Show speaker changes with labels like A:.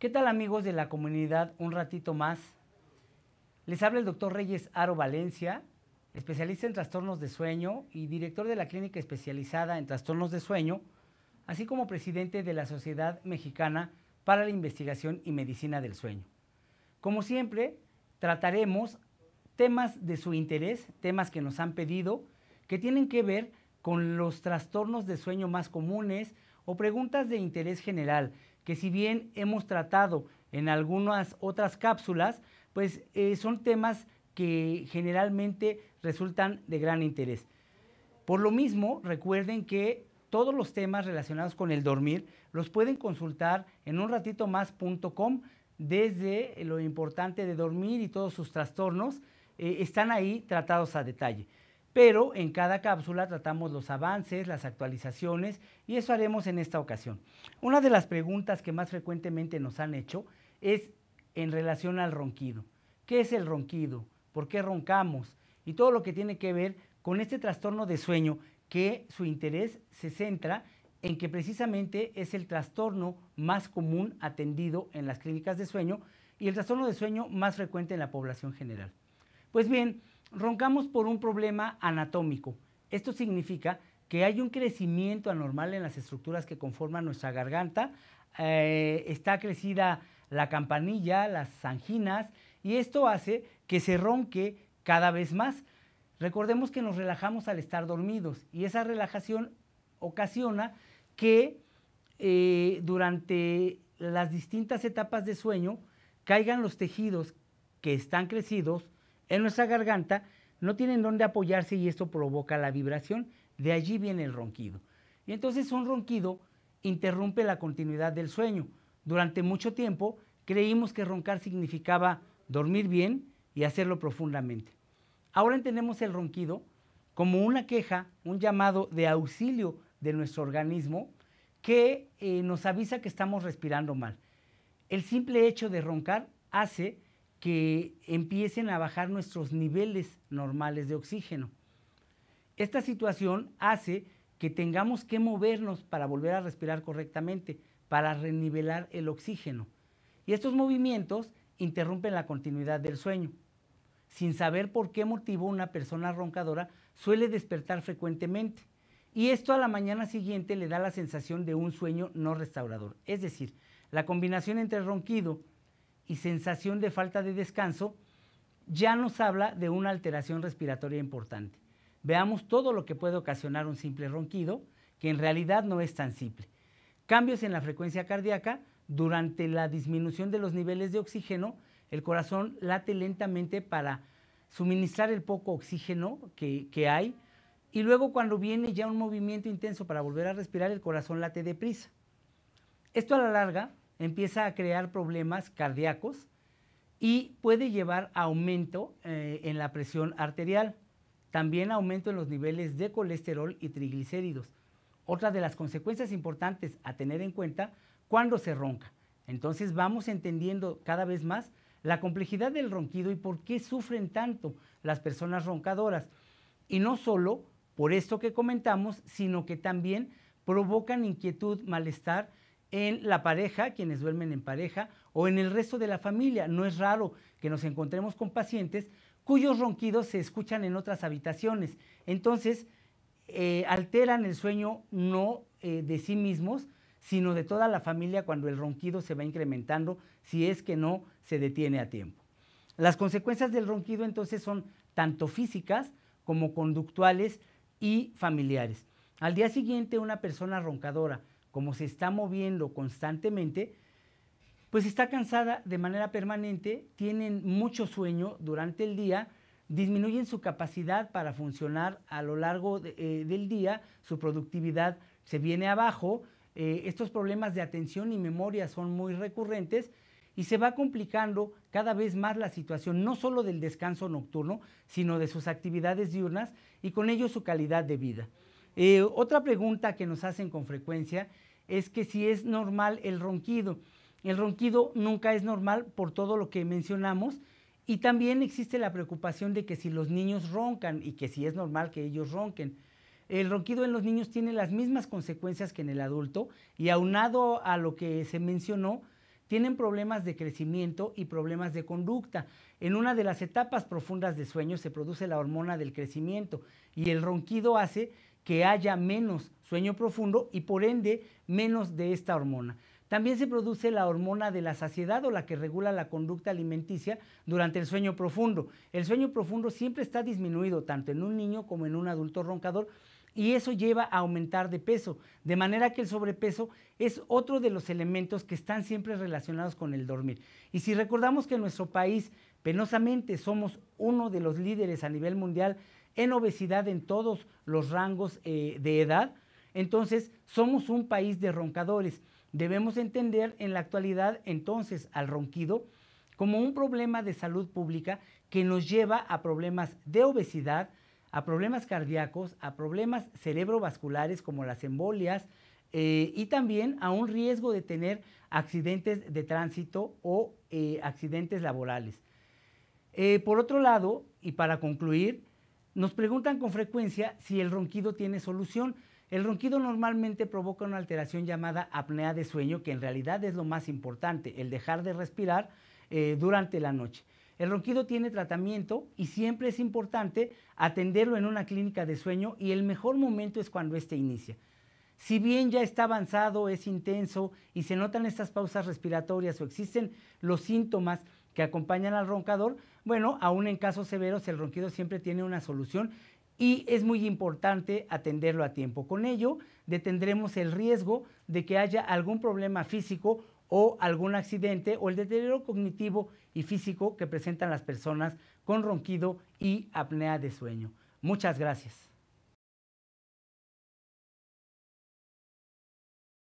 A: ¿Qué tal amigos de la comunidad? Un ratito más. Les habla el doctor Reyes Aro Valencia, especialista en trastornos de sueño y director de la clínica especializada en trastornos de sueño, así como presidente de la Sociedad Mexicana para la Investigación y Medicina del Sueño. Como siempre, trataremos temas de su interés, temas que nos han pedido, que tienen que ver con los trastornos de sueño más comunes o preguntas de interés general que si bien hemos tratado en algunas otras cápsulas, pues eh, son temas que generalmente resultan de gran interés. Por lo mismo, recuerden que todos los temas relacionados con el dormir los pueden consultar en unratitomás.com desde lo importante de dormir y todos sus trastornos eh, están ahí tratados a detalle pero en cada cápsula tratamos los avances, las actualizaciones y eso haremos en esta ocasión. Una de las preguntas que más frecuentemente nos han hecho es en relación al ronquido. ¿Qué es el ronquido? ¿Por qué roncamos? Y todo lo que tiene que ver con este trastorno de sueño que su interés se centra en que precisamente es el trastorno más común atendido en las clínicas de sueño y el trastorno de sueño más frecuente en la población general. Pues bien, Roncamos por un problema anatómico. Esto significa que hay un crecimiento anormal en las estructuras que conforman nuestra garganta. Eh, está crecida la campanilla, las anginas, y esto hace que se ronque cada vez más. Recordemos que nos relajamos al estar dormidos y esa relajación ocasiona que eh, durante las distintas etapas de sueño caigan los tejidos que están crecidos, en nuestra garganta, no tienen dónde apoyarse y esto provoca la vibración. De allí viene el ronquido. Y entonces un ronquido interrumpe la continuidad del sueño. Durante mucho tiempo creímos que roncar significaba dormir bien y hacerlo profundamente. Ahora entendemos el ronquido como una queja, un llamado de auxilio de nuestro organismo que eh, nos avisa que estamos respirando mal. El simple hecho de roncar hace que empiecen a bajar nuestros niveles normales de oxígeno. Esta situación hace que tengamos que movernos para volver a respirar correctamente, para renivelar el oxígeno. Y estos movimientos interrumpen la continuidad del sueño. Sin saber por qué motivo una persona roncadora suele despertar frecuentemente. Y esto a la mañana siguiente le da la sensación de un sueño no restaurador. Es decir, la combinación entre ronquido y sensación de falta de descanso, ya nos habla de una alteración respiratoria importante. Veamos todo lo que puede ocasionar un simple ronquido, que en realidad no es tan simple. Cambios en la frecuencia cardíaca, durante la disminución de los niveles de oxígeno, el corazón late lentamente para suministrar el poco oxígeno que, que hay y luego cuando viene ya un movimiento intenso para volver a respirar, el corazón late deprisa. Esto a la larga empieza a crear problemas cardíacos y puede llevar a aumento eh, en la presión arterial, también aumento en los niveles de colesterol y triglicéridos. Otra de las consecuencias importantes a tener en cuenta cuando se ronca. Entonces vamos entendiendo cada vez más la complejidad del ronquido y por qué sufren tanto las personas roncadoras. Y no solo por esto que comentamos, sino que también provocan inquietud, malestar, en la pareja, quienes duermen en pareja, o en el resto de la familia. No es raro que nos encontremos con pacientes cuyos ronquidos se escuchan en otras habitaciones. Entonces, eh, alteran el sueño no eh, de sí mismos, sino de toda la familia cuando el ronquido se va incrementando, si es que no se detiene a tiempo. Las consecuencias del ronquido entonces son tanto físicas como conductuales y familiares. Al día siguiente, una persona roncadora como se está moviendo constantemente, pues está cansada de manera permanente, tienen mucho sueño durante el día, disminuyen su capacidad para funcionar a lo largo eh, del día, su productividad se viene abajo, eh, estos problemas de atención y memoria son muy recurrentes y se va complicando cada vez más la situación, no solo del descanso nocturno, sino de sus actividades diurnas y con ello su calidad de vida. Eh, otra pregunta que nos hacen con frecuencia es que si es normal el ronquido. El ronquido nunca es normal por todo lo que mencionamos y también existe la preocupación de que si los niños roncan y que si es normal que ellos ronquen. El ronquido en los niños tiene las mismas consecuencias que en el adulto y aunado a lo que se mencionó, tienen problemas de crecimiento y problemas de conducta. En una de las etapas profundas de sueño se produce la hormona del crecimiento y el ronquido hace que haya menos sueño profundo y por ende menos de esta hormona. También se produce la hormona de la saciedad o la que regula la conducta alimenticia durante el sueño profundo. El sueño profundo siempre está disminuido tanto en un niño como en un adulto roncador y eso lleva a aumentar de peso, de manera que el sobrepeso es otro de los elementos que están siempre relacionados con el dormir. Y si recordamos que en nuestro país penosamente somos uno de los líderes a nivel mundial en obesidad en todos los rangos eh, de edad. Entonces, somos un país de roncadores. Debemos entender en la actualidad entonces al ronquido como un problema de salud pública que nos lleva a problemas de obesidad, a problemas cardíacos, a problemas cerebrovasculares como las embolias eh, y también a un riesgo de tener accidentes de tránsito o eh, accidentes laborales. por otro lado, y para concluir, nos preguntan con frecuencia si el ronquido tiene solución. El ronquido normalmente provoca una alteración llamada apnea de sueño, que en realidad es lo más importante, el dejar de respirar eh, durante la noche. El ronquido tiene tratamiento y siempre es importante atenderlo en una clínica de sueño y el mejor momento es cuando éste inicia. Si bien ya está avanzado, es intenso y se notan estas pausas respiratorias o existen los síntomas, que acompañan al roncador, bueno, aún en casos severos el ronquido siempre tiene una solución y es muy importante atenderlo a tiempo. Con ello detendremos el riesgo de que haya algún problema físico o algún accidente o el deterioro cognitivo y físico que presentan las personas con ronquido y apnea de sueño. Muchas gracias.